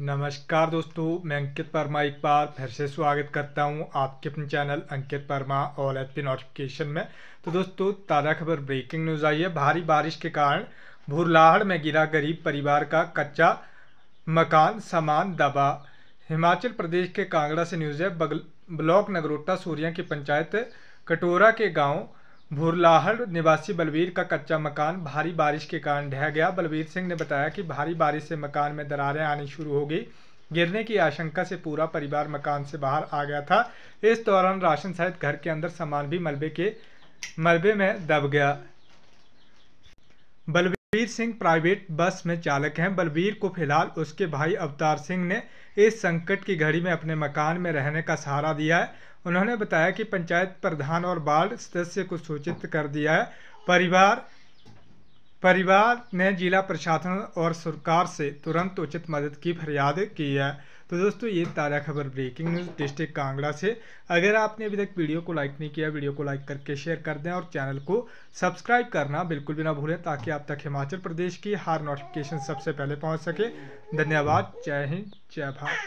नमस्कार दोस्तों मैं अंकित वर्मा एक बार फिर से स्वागत करता हूं आपके अपने channel Ankit Verma all H P notification में तो दोस्तों ताज़ा खबर ब्रेकिंग न्यूज़ आई है भारी बारिश के कारण भुरलाहड़ में गिरा गरीब परिवार का कच्चा मकान सामान दबा हिमाचल प्रदेश के कांगड़ा से न्यूज़ है ब्लॉक नगरोटा सूर्या की पंचायत कटोरा के गाँव भुरलाहड़ निवासी बलवीर का कच्चा मकान भारी बारिश के कारण ढह गया बलवीर सिंह ने बताया कि भारी बारिश से मकान में दरारें आनी शुरू हो गई गिरने की आशंका से पूरा परिवार मकान से बाहर आ गया था इस दौरान राशन सहित घर के अंदर सामान भी मलबे के मलबे में दब गया बलवीर बलबीर सिंह प्राइवेट बस में चालक हैं बलबीर को फिलहाल उसके भाई अवतार सिंह ने इस संकट की घड़ी में अपने मकान में रहने का सहारा दिया है उन्होंने बताया कि पंचायत प्रधान और वार्ड सदस्य को सूचित कर दिया है परिवार परिवार ने जिला प्रशासन और सरकार से तुरंत उचित मदद की फरियाद की है तो दोस्तों ये ताज़ा खबर ब्रेकिंग न्यूज़ डिस्ट्रिक्ट कांगड़ा से अगर आपने अभी तक वीडियो को लाइक नहीं किया वीडियो को लाइक करके शेयर कर दें और चैनल को सब्सक्राइब करना बिल्कुल भी ना भूलें ताकि आप तक हिमाचल प्रदेश की हर नोटिफिकेशन सबसे पहले पहुंच सके धन्यवाद जय हिंद जय भारत